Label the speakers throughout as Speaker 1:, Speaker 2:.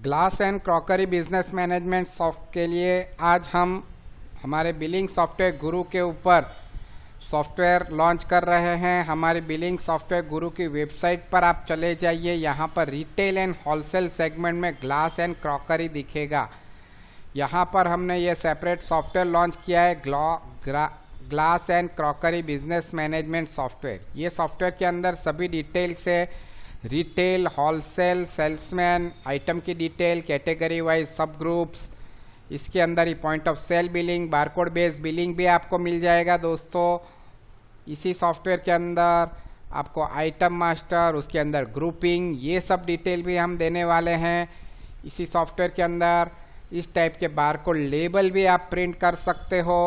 Speaker 1: glass and crockery business management soft के लिए आज हम हमारे बिलिंग सॉफ्टवेयर गुरु के ऊपर सॉफ्टवेयर लॉन्च कर रहे हैं हमारे बिलिंग सॉफ्टवेयर गुरु की वेबसाइट पर आप चले जाइए यहाँ पर रिटेल एंड होलसेल सेगमेंट में ग्लास एंड क्रॉकरी दिखेगा यहाँ पर हमने ये सेपरेट सॉफ्टवेयर लॉन्च किया है glass and crockery business management software ये सॉफ्टवेयर के अंदर सभी डिटेल्स है रिटेल होलसेल सेल्समैन आइटम की डिटेल कैटेगरी वाइज सब ग्रुप्स इसके अंदर ही point of sale billing barcode based billing भी आपको मिल जाएगा दोस्तों इसी सॉफ्टवेयर के अंदर आपको आइटम मास्टर उसके अंदर ग्रुपिंग ये सब डिटेल भी हम देने वाले हैं इसी सॉफ्टवेयर के अंदर इस टाइप के बारकोड लेबल भी आप प्रिंट कर सकते हो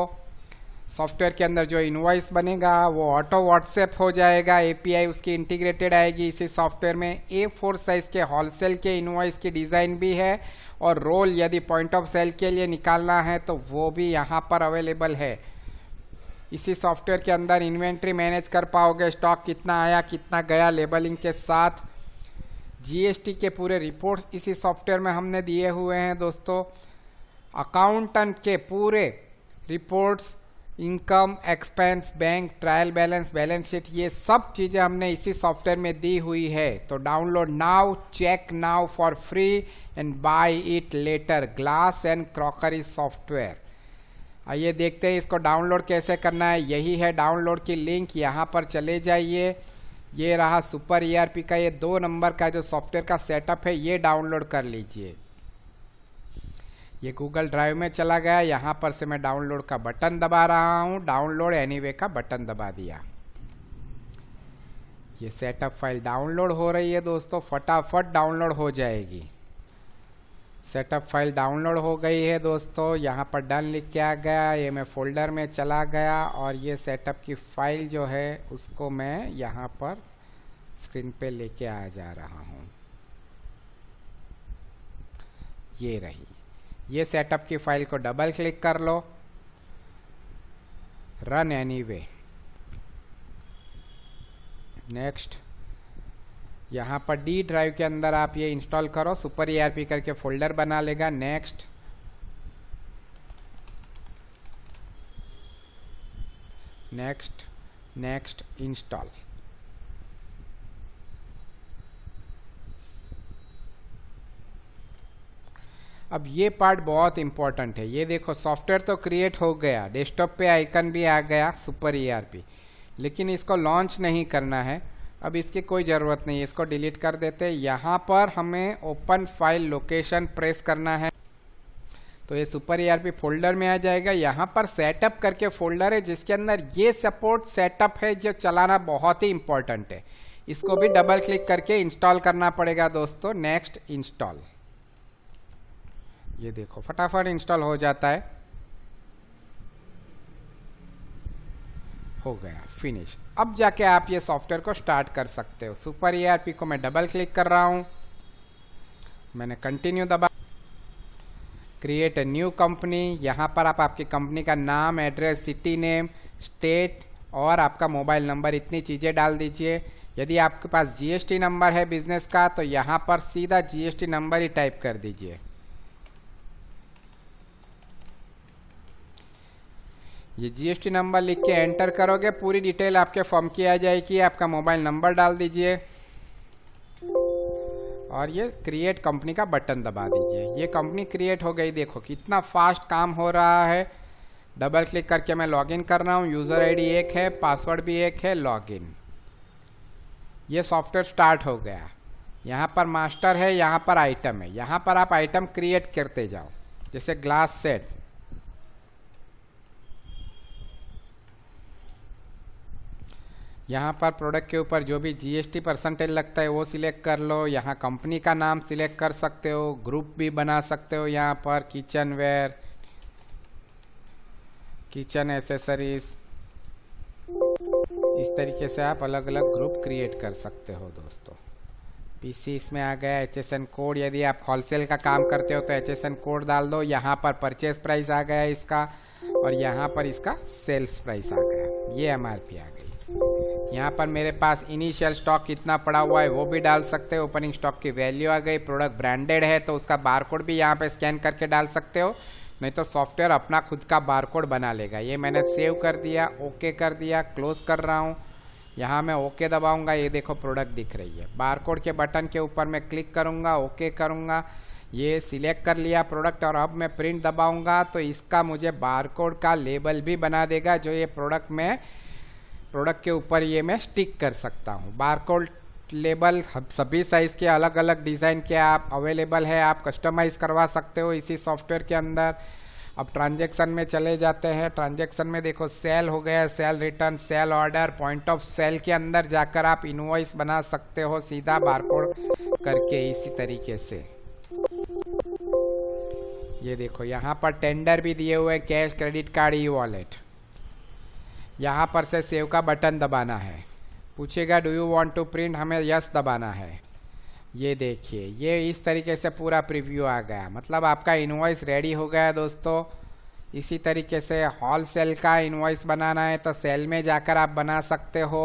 Speaker 1: सॉफ्टवेयर के अंदर जो इन्वाइस बनेगा वो ऑटो व्हाट्सएप हो जाएगा एपीआई उसकी इंटीग्रेटेड आएगी इसी सॉफ्टवेयर में ए फोर साइज के होलसेल के इन्वाइस की डिज़ाइन भी है और रोल यदि पॉइंट ऑफ सेल के लिए निकालना है तो वो भी यहाँ पर अवेलेबल है इसी सॉफ्टवेयर के अंदर इन्वेंट्री मैनेज कर पाओगे स्टॉक कितना आया कितना गया लेबलिंग के साथ जीएसटी के पूरे रिपोर्ट इसी सॉफ्टवेयर में हमने दिए हुए हैं दोस्तों अकाउंटेंट के पूरे reports income expense bank trial balance balance sheet ये सब चीज़ें हमने इसी सॉफ्टवेयर में दी हुई है तो download now check now for free and buy it later glass and crockery software आइए देखते हैं इसको डाउनलोड कैसे करना है यही है डाउनलोड की लिंक यहाँ पर चले जाइए ये रहा सुपर ईआरपी e का ये दो नंबर का जो सॉफ्टवेयर का सेटअप है ये डाउनलोड कर लीजिए ये गूगल ड्राइव में चला गया यहाँ पर से मैं डाउनलोड का बटन दबा रहा हूँ डाउनलोड एनीवे का बटन दबा दिया ये सेटअप फाइल डाउनलोड हो रही है दोस्तों फटाफट डाउनलोड हो जाएगी सेटअप फाइल डाउनलोड हो गई है दोस्तों यहाँ पर डन लिख के आ गया ये मैं फोल्डर में चला गया और ये सेटअप की फाइल जो है उसको मैं यहाँ पर स्क्रीन पे लेके आ जा रहा हूँ ये रही ये सेटअप की फाइल को डबल क्लिक कर लो रन एनी वे नेक्स्ट यहाँ पर डी ड्राइव के अंदर आप ये इंस्टॉल करो सुपर ई करके फोल्डर बना लेगा नेक्स्ट नेक्स्ट नेक्स्ट इंस्टॉल अब ये पार्ट बहुत इंपॉर्टेंट है ये देखो सॉफ्टवेयर तो क्रिएट हो गया डेस्कटॉप पे आइकन भी आ गया सुपर ईआरपी e लेकिन इसको लॉन्च नहीं करना है अब इसकी कोई ज़रूरत नहीं इसको डिलीट कर देते यहाँ पर हमें ओपन फाइल लोकेशन प्रेस करना है तो ये सुपर ईआरपी फोल्डर में आ जाएगा यहाँ पर सेटअप करके फोल्डर है जिसके अंदर ये सपोर्ट सेटअप है जो चलाना बहुत ही इम्पोर्टेंट है इसको भी डबल क्लिक करके इंस्टॉल करना पड़ेगा दोस्तों नेक्स्ट इंस्टॉल ये देखो फटाफट इंस्टॉल हो जाता है हो गया फिनिश अब जाके आप ये सॉफ्टवेयर को स्टार्ट कर सकते हो सुपर ई को मैं डबल क्लिक कर रहा हूँ मैंने कंटिन्यू दबा क्रिएट ए न्यू कंपनी यहाँ पर आप आपकी कंपनी का नाम एड्रेस सिटी नेम स्टेट और आपका मोबाइल नंबर इतनी चीज़ें डाल दीजिए यदि आपके पास जीएसटी नंबर है बिजनेस का तो यहाँ पर सीधा जीएसटी नंबर ही टाइप कर दीजिए ये जीएसटी नंबर लिख के एंटर करोगे पूरी डिटेल आपके फॉर्म की आ जाएगी आपका मोबाइल नंबर डाल दीजिए और ये क्रिएट कंपनी का बटन दबा दीजिए ये कंपनी क्रिएट हो गई देखो कितना फास्ट काम हो रहा है डबल क्लिक करके मैं लॉगिन कर रहा हूँ यूज़र आईडी एक है पासवर्ड भी एक है लॉगिन ये सॉफ्टवेयर स्टार्ट हो गया यहाँ पर मास्टर है यहाँ पर आइटम है यहाँ पर आप आइटम क्रिएट करते जाओ जैसे ग्लास सेट यहाँ पर प्रोडक्ट के ऊपर जो भी जीएसटी परसेंटेज लगता है वो सिलेक्ट कर लो यहाँ कंपनी का नाम सिलेक्ट कर सकते हो ग्रुप भी बना सकते हो यहाँ पर किचन वेयर किचन एसेसरीज इस तरीके से आप अलग अलग ग्रुप क्रिएट कर सकते हो दोस्तों पीसी इसमें आ गया एच कोड यदि आप होलसेल का काम करते हो तो एच कोड डाल दो यहाँ पर परचेज प्राइस आ गया इसका और यहाँ पर इसका सेल्स प्राइस आ गया ये एम आ गई यहाँ पर मेरे पास इनिशियल स्टॉक कितना पड़ा हुआ है वो भी डाल सकते हो ओपनिंग स्टॉक की वैल्यू आ गई प्रोडक्ट ब्रांडेड है तो उसका बारकोड भी यहाँ पे स्कैन करके डाल सकते हो नहीं तो सॉफ्टवेयर अपना खुद का बारकोड बना लेगा ये मैंने सेव कर दिया ओके कर दिया क्लोज कर रहा हूँ यहाँ मैं ओके दबाऊँगा ये देखो प्रोडक्ट दिख रही है बारकोड के बटन के ऊपर मैं क्लिक करूँगा ओके करूँगा ये सिलेक्ट कर लिया प्रोडक्ट और अब मैं प्रिंट दबाऊँगा तो इसका मुझे बारकोड का लेबल भी बना देगा जो ये प्रोडक्ट में प्रोडक्ट के ऊपर ये मैं स्टिक कर सकता हूँ बारकोड लेबल सभी साइज़ के अलग अलग डिज़ाइन के आप अवेलेबल है आप कस्टमाइज़ करवा सकते हो इसी सॉफ्टवेयर के अंदर अब ट्रांजेक्शन में चले जाते हैं ट्रांजेक्शन में देखो सेल हो गया sale return sale order point of sale के अंदर जाकर आप इनवॉइस बना सकते हो सीधा बारकोड करके इसी तरीके से ये देखो यहाँ पर टेंडर भी दिए हुए cash credit card e wallet यहाँ पर से सेव का बटन दबाना है पूछेगा do you want to print हमें यस दबाना है ये देखिए ये इस तरीके से पूरा प्रिव्यू आ गया मतलब आपका इन्वाइस रेडी हो गया दोस्तों इसी तरीके से हॉल सेल का इन्वाइस बनाना है तो सेल में जाकर आप बना सकते हो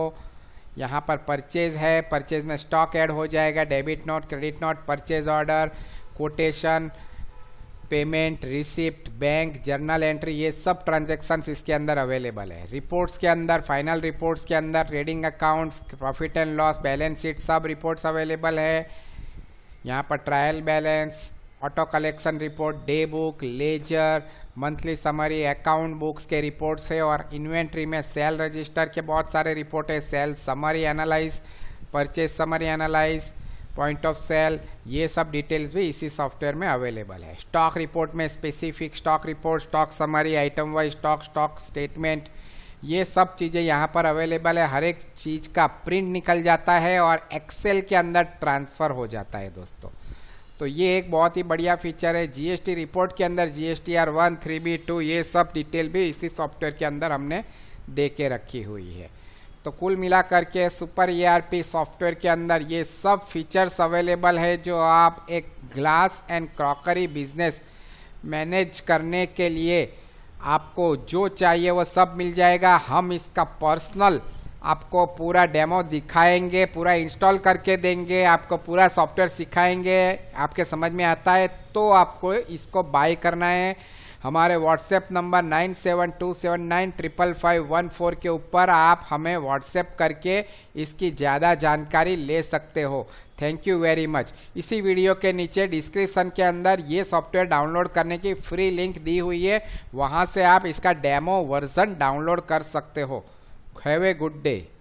Speaker 1: यहाँ पर परचेज है परचेज में स्टॉक ऐड हो जाएगा debit note credit note purchase order quotation payment receipt bank journal entry ये सब ट्रांजेक्शन इसके अंदर अवेलेबल है रिपोर्ट्स के अंदर फाइनल रिपोर्ट्स के अंदर trading account profit and loss balance sheet सब रिपोर्ट्स अवेलेबल है यहाँ पर trial balance auto collection report day book ledger monthly summary account books के रिपोर्ट्स है और इन्वेंट्री में सेल रजिस्टर के बहुत सारे रिपोर्ट है sale summary analyse purchase summary analyse point of sale ये सब डिटेल्स भी इसी सॉफ्टवेयर में अवेलेबल है स्टॉक रिपोर्ट में specific stock report stock summary item wise stock stock statement ये सब चीज़ें यहाँ पर अवेलेबल है हर एक चीज़ का प्रिंट निकल जाता है और एक्सेल के अंदर ट्रांसफ़र हो जाता है दोस्तों तो ये एक बहुत ही बढ़िया फीचर है जीएसटी रिपोर्ट के अंदर G S T R one three B two ये सब डिटेल भी इसी सॉफ्टवेयर के अंदर हमने दे के रखी हुई है तो कुल मिलाकर के सुपर ईआरपी e सॉफ्टवेयर के अंदर ये सब फीचर्स अवेलेबल है जो आप एक glass and crockery business manage करने के लिए आपको जो चाहिए वो सब मिल जाएगा हम इसका पर्सनल आपको पूरा डेमो दिखाएंगे पूरा इंस्टॉल करके देंगे आपको पूरा सॉफ्टवेयर सिखाएंगे आपके समझ में आता है तो आपको इसको बाय करना है हमारे WhatsApp number nine seven two seven nine triple five one four के ऊपर आप हमें व्हाट्सएप करके इसकी ज़्यादा जानकारी ले सकते हो थैंक यू वेरी मच इसी वीडियो के नीचे डिस्क्रिप्शन के अंदर ये सॉफ्टवेयर डाउनलोड करने की फ्री लिंक दी हुई है वहाँ से आप इसका डेमो वर्जन डाउनलोड कर सकते हो हैव ए गुड डे